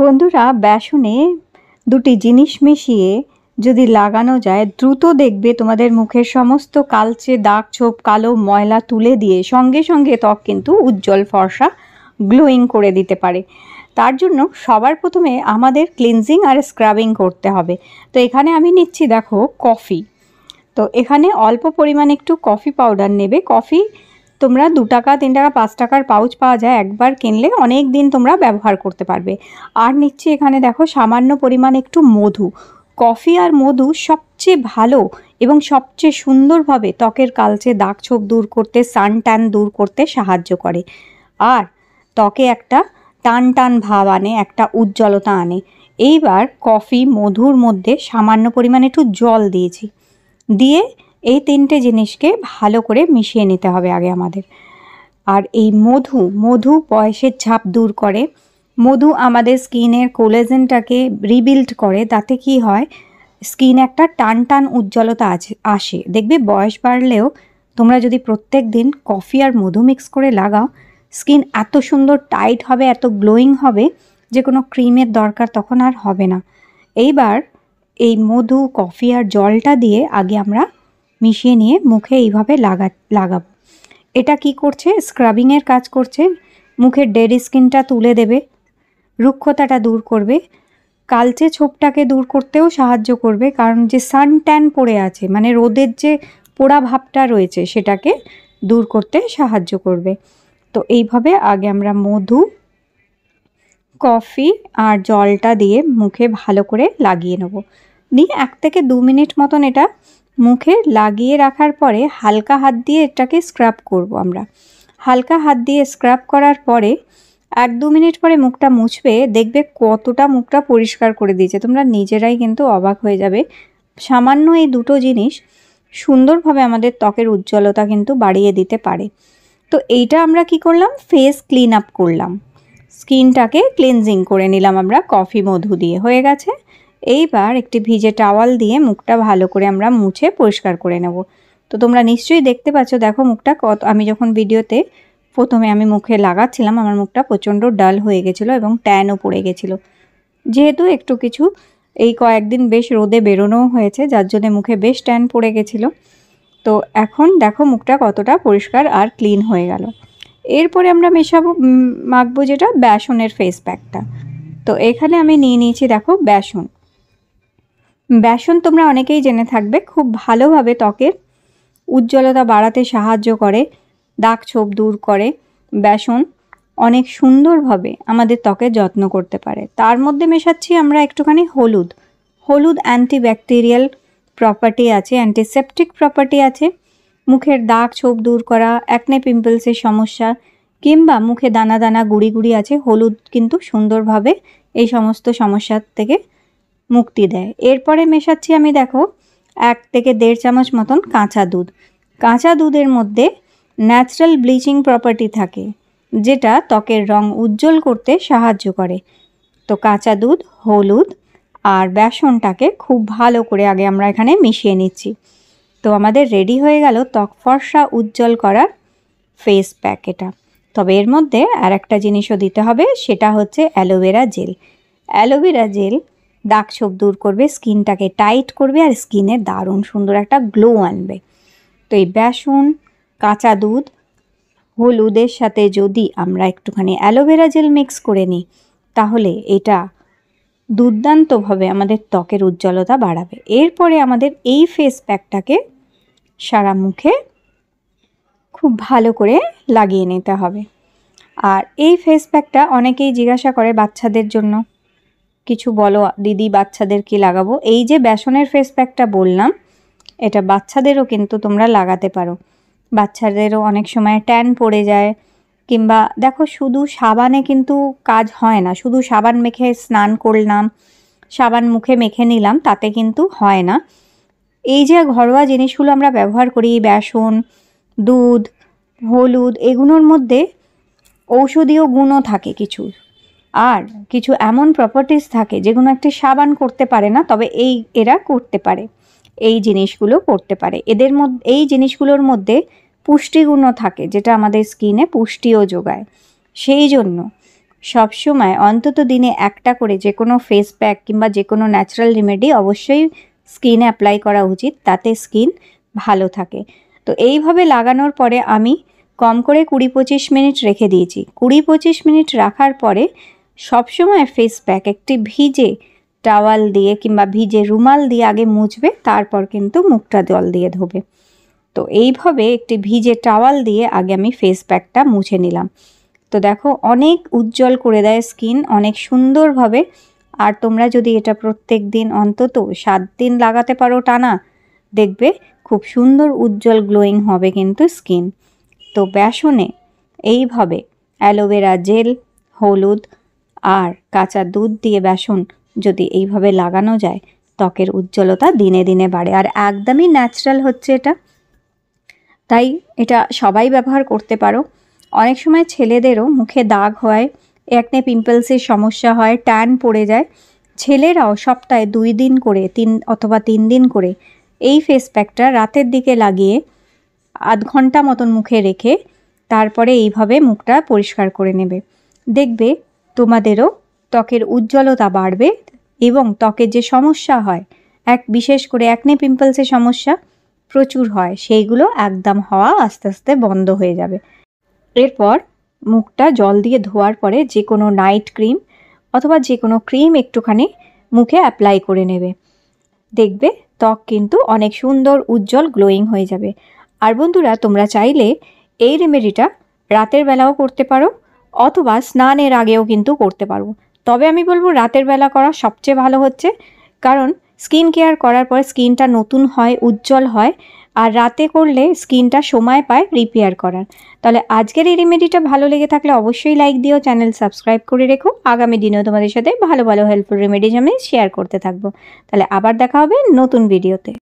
বন্ধুরা বেসনে দুটি জিনিস মিশিয়ে যদি লাগানো যায় দ্রুত দেখবে তোমাদের মুখের সমস্ত কালচে দাগ ছোপ কালো ময়লা তুলে দিয়ে সঙ্গে সঙ্গে ত্বক কিন্তু উজ্জ্বল ফর্সা গ্লোয়িং করে দিতে পারে তার জন্য সবার প্রথমে আমাদের ক্লিনজিং আর স্ক্রাবিং করতে হবে তো এখানে আমি নিচ্ছি দেখো কফি তো এখানে অল্প পরিমাণ একটু কফি পাউডার নেবে কফি তোমরা দু টাকা তিন টাকা পাঁচ টাকার পাউচ পাওয়া যায় একবার কিনলে অনেক দিন তোমরা ব্যবহার করতে পারবে আর নিচ্ছি এখানে দেখো সামান্য পরিমাণ একটু মধু কফি আর মধু সবচেয়ে ভালো এবং সবচেয়ে সুন্দরভাবে ত্বকের কালচে দাগ ছোপ দূর করতে সান ট্যান দূর করতে সাহায্য করে আর ত্বকে একটা টান টান ভাব আনে একটা উজ্জ্বলতা আনে এইবার কফি মধুর মধ্যে সামান্য পরিমাণে একটু জল দিয়েছি দিয়ে এই তিনটে জিনিসকে ভালো করে মিশিয়ে নিতে হবে আগে আমাদের আর এই মধু মধু বয়সের ছাপ দূর করে মধু আমাদের স্কিনের কোলেজেনটাকে রিবিল্ড করে তাতে কি হয় স্কিন একটা টান টান উজ্জ্বলতা আছে আসে দেখবে বয়স বাড়লেও তোমরা যদি প্রত্যেক দিন কফি আর মধু মিক্স করে লাগাও স্কিন এত সুন্দর টাইট হবে এত গ্লোয়িং হবে যে কোনো ক্রিমের দরকার তখন আর হবে না এইবার এই মধু কফি আর জলটা দিয়ে আগে আমরা মিশিয়ে নিয়ে মুখে এইভাবে লাগা লাগাবো এটা কি করছে স্ক্রাবিংয়ের কাজ করছে মুখের ডেড স্কিনটা তুলে দেবে রুক্ষতাটা দূর করবে কালচে ছোপটাকে দূর করতেও সাহায্য করবে কারণ যে সান ট্যান পড়ে আছে মানে রোদের যে পোড়া ভাবটা রয়েছে সেটাকে দূর করতে সাহায্য করবে তো এইভাবে আগে আমরা মধু কফি আর জলটা দিয়ে মুখে ভালো করে লাগিয়ে নেব দিয়ে এক থেকে দু মিনিট মতন এটা মুখে লাগিয়ে রাখার পরে হালকা হাত দিয়ে এটাকে স্ক্রাব করব আমরা হালকা হাত দিয়ে স্ক্রাব করার পরে এক দু মিনিট পরে মুখটা মুছবে দেখবে কতটা মুখটা পরিষ্কার করে দিয়েছে তোমরা নিজেরাই কিন্তু অবাক হয়ে যাবে সামান্য এই দুটো জিনিস সুন্দরভাবে আমাদের ত্বকের উজ্জ্বলতা কিন্তু বাড়িয়ে দিতে পারে তো এইটা আমরা কি করলাম ফেস ক্লিন আপ করলাম স্কিনটাকে ক্লিনজিং করে নিলাম আমরা কফি মধু দিয়ে হয়ে গেছে এইবার একটি ভিজে টাওয়াল দিয়ে মুখটা ভালো করে আমরা মুছে পরিষ্কার করে নেব তো তোমরা নিশ্চয়ই দেখতে পাচ্ছ দেখো মুখটা কত আমি যখন ভিডিওতে প্রথমে আমি মুখে লাগাচ্ছিলাম আমার মুখটা প্রচণ্ড ডাল হয়ে গেছিলো এবং ট্যানও পড়ে গেছিলো যেহেতু একটু কিছু এই কয়েকদিন বেশ রোদে বেরোনোও হয়েছে যার জন্যে মুখে বেশ ট্যান পড়ে গেছিলো তো এখন দেখো মুখটা কতটা পরিষ্কার আর ক্লিন হয়ে গেল এরপরে আমরা মেশাবো মাখবো যেটা বেসনের ফেস প্যাকটা তো এখানে আমি নিয়ে নিয়েছি দেখো বেসন বেসন তোমরা অনেকেই জেনে থাকবে খুব ভালোভাবে ত্বকের উজ্জ্বলতা বাড়াতে সাহায্য করে দাগ ছোপ দূর করে বেসন অনেক সুন্দরভাবে আমাদের ত্বকের যত্ন করতে পারে তার মধ্যে মেশাচ্ছি আমরা একটুখানি হলুদ হলুদ অ্যান্টিব্যাকটেরিয়াল প্রপার্টি আছে অ্যান্টিসেপটিক প্রপার্টি আছে মুখের দাগ ছোপ দূর করা অ্যাকনে পিম্পলসের সমস্যা কিংবা মুখে দানা দানা গুড়ি গুড়ি আছে হলুদ কিন্তু সুন্দরভাবে এই সমস্ত সমস্যার থেকে মুক্তি দেয় এরপরে মেশাচ্ছি আমি দেখো এক থেকে দেড় চামচ মতন কাঁচা দুধ কাঁচা দুধের মধ্যে ন্যাচারাল ব্লিচিং প্রপার্টি থাকে যেটা ত্বকের রং উজ্জ্বল করতে সাহায্য করে তো কাঁচা দুধ হলুদ আর বেসনটাকে খুব ভালো করে আগে আমরা এখানে মিশিয়ে নিচ্ছি তো আমাদের রেডি হয়ে গেল ত্বক ফর্সা উজ্জ্বল করার ফেস প্যাক এটা তবে এর মধ্যে আর একটা জিনিসও দিতে হবে সেটা হচ্ছে অ্যালোভেরা জেল অ্যালোভেরা জেল দাগ ছোপ দূর করবে স্কিনটাকে টাইট করবে আর স্কিনে দারুণ সুন্দর একটা গ্লো আনবে তো এই বেসন কাঁচা দুধ হলুদের সাথে যদি আমরা একটুখানি অ্যালোভেরা জেল মিক্স করে নিই তাহলে এটা দুর্দান্তভাবে আমাদের ত্বকের উজ্জ্বলতা বাড়াবে এরপরে আমাদের এই ফেস প্যাকটাকে সারা মুখে খুব ভালো করে লাগিয়ে নিতে হবে আর এই ফেস প্যাকটা অনেকেই জিজ্ঞাসা করে বাচ্চাদের জন্য কিছু বলো দিদি বাচ্চাদের কি লাগাবো এই যে বেসনের ফেস প্যাকটা বললাম এটা বাচ্চাদেরও কিন্তু তোমরা লাগাতে পারো বাচ্চাদেরও অনেক সময় ট্যান পড়ে যায় কিংবা দেখো শুধু সাবানে কিন্তু কাজ হয় না শুধু সাবান মেখে স্নান করলাম সাবান মুখে মেখে নিলাম তাতে কিন্তু হয় না এই যে ঘরোয়া জিনিসগুলো আমরা ব্যবহার করি বেসন দুধ হলুদ এগুলোর মধ্যে ঔষধীয় গুণও থাকে কিছু আর কিছু এমন প্রপার্টিস থাকে যেগুলো একটি সাবান করতে পারে না তবে এই এরা করতে পারে এই জিনিসগুলো করতে পারে এদের মধ্যে এই জিনিসগুলোর মধ্যে পুষ্টিগুণও থাকে যেটা আমাদের স্কিনে পুষ্টিও যোগায় সেই জন্য সবসময় অন্তত দিনে একটা করে যে কোনো ফেস প্যাক কিংবা যে কোনো ন্যাচারাল রেমেডি অবশ্যই স্কিনে অ্যাপ্লাই করা উচিত তাতে স্কিন ভালো থাকে তো এইভাবে লাগানোর পরে আমি কম করে কুড়ি পঁচিশ মিনিট রেখে দিয়েছি কুড়ি পঁচিশ মিনিট রাখার পরে সবসময় ফেস প্যাক একটি ভিজে টাওয়াল দিয়ে কিংবা ভিজে রুমাল দিয়ে আগে মুছবে তারপর কিন্তু মুখটা জল দিয়ে ধোবে তো এইভাবে একটি ভিজে টাওয়াল দিয়ে আগে আমি ফেস প্যাকটা মুছে নিলাম তো দেখো অনেক উজ্জ্বল করে দেয় স্কিন অনেক সুন্দরভাবে আর তোমরা যদি এটা প্রত্যেক দিন অন্তত সাত দিন লাগাতে পারো টানা দেখবে খুব সুন্দর উজ্জ্বল গ্লোয়িং হবে কিন্তু স্কিন তো ব্যাসনে এইভাবে অ্যালোভেরা জেল হলুদ আর কাঁচা দুধ দিয়ে বেসন যদি এইভাবে লাগানো যায় ত্বকের উজ্জ্বলতা দিনে দিনে বাড়ে আর একদমই ন্যাচারাল হচ্ছে এটা তাই এটা সবাই ব্যবহার করতে পারো অনেক সময় ছেলেদেরও মুখে দাগ হয় একনে পিম্পলসের সমস্যা হয় ট্যান পড়ে যায় ছেলেরাও সপ্তাহে দুই দিন করে তিন অথবা তিন দিন করে এই ফেস প্যাকটা রাতের দিকে লাগিয়ে আধ ঘন্টা মতন মুখে রেখে তারপরে এইভাবে মুখটা পরিষ্কার করে নেবে দেখবে তোমাদেরও ত্বকের উজ্জ্বলতা বাড়বে এবং ত্বকের যে সমস্যা হয় এক বিশেষ করে একনে পিম্পলসের সমস্যা প্রচুর হয় সেইগুলো একদম হওয়া আস্তে আস্তে বন্ধ হয়ে যাবে এরপর মুখটা জল দিয়ে ধোয়ার পরে যে কোনো নাইট ক্রিম অথবা যে কোনো ক্রিম একটুখানি মুখে অ্যাপ্লাই করে নেবে দেখবে ত্বক কিন্তু অনেক সুন্দর উজ্জ্বল গ্লোয়িং হয়ে যাবে আর বন্ধুরা তোমরা চাইলে এই রেমেডিটা রাতের বেলাও করতে পারো অথবা স্নানের আগেও কিন্তু করতে পারবো তবে আমি বলবো রাতের বেলা করা সবচেয়ে ভালো হচ্ছে কারণ স্কিন কেয়ার করার পর স্কিনটা নতুন হয় উজ্জ্বল হয় আর রাতে করলে স্কিনটা সময় পায় রিপেয়ার করার তাহলে আজকের এই রেমেডিটা ভালো লেগে থাকলে অবশ্যই লাইক দিও চ্যানেল সাবস্ক্রাইব করে রেখো আগামী দিনেও তোমাদের সাথে ভালো ভালো হেল্পফুল রেমেডিজ আমি শেয়ার করতে থাকবো তাহলে আবার দেখা হবে নতুন ভিডিওতে